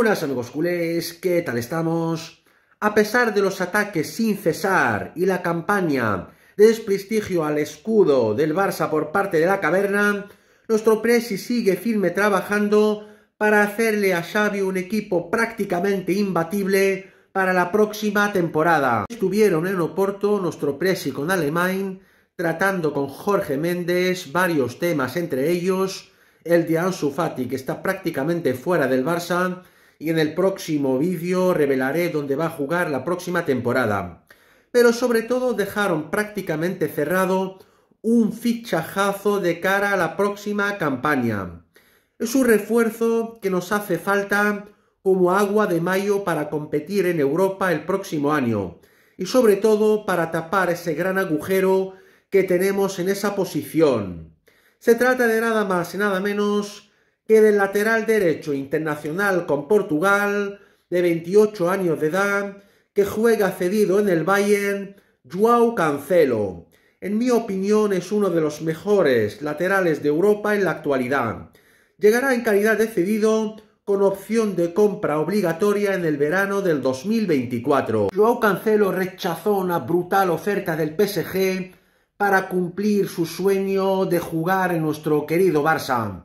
buenas amigos culés, ¿qué tal estamos? A pesar de los ataques sin cesar y la campaña de desprestigio al escudo del Barça por parte de la caverna, nuestro Presi sigue firme trabajando para hacerle a Xavi un equipo prácticamente imbatible para la próxima temporada. Estuvieron en Oporto nuestro Presi con Alemán, tratando con Jorge Méndez varios temas, entre ellos el de Ansu Fati, que está prácticamente fuera del Barça y en el próximo vídeo revelaré dónde va a jugar la próxima temporada. Pero sobre todo dejaron prácticamente cerrado un fichajazo de cara a la próxima campaña. Es un refuerzo que nos hace falta como agua de mayo para competir en Europa el próximo año y sobre todo para tapar ese gran agujero que tenemos en esa posición. Se trata de nada más y nada menos que del lateral derecho internacional con Portugal, de 28 años de edad, que juega cedido en el Bayern, Joao Cancelo. En mi opinión es uno de los mejores laterales de Europa en la actualidad. Llegará en calidad de cedido con opción de compra obligatoria en el verano del 2024. Joao Cancelo rechazó una brutal oferta del PSG para cumplir su sueño de jugar en nuestro querido Barça.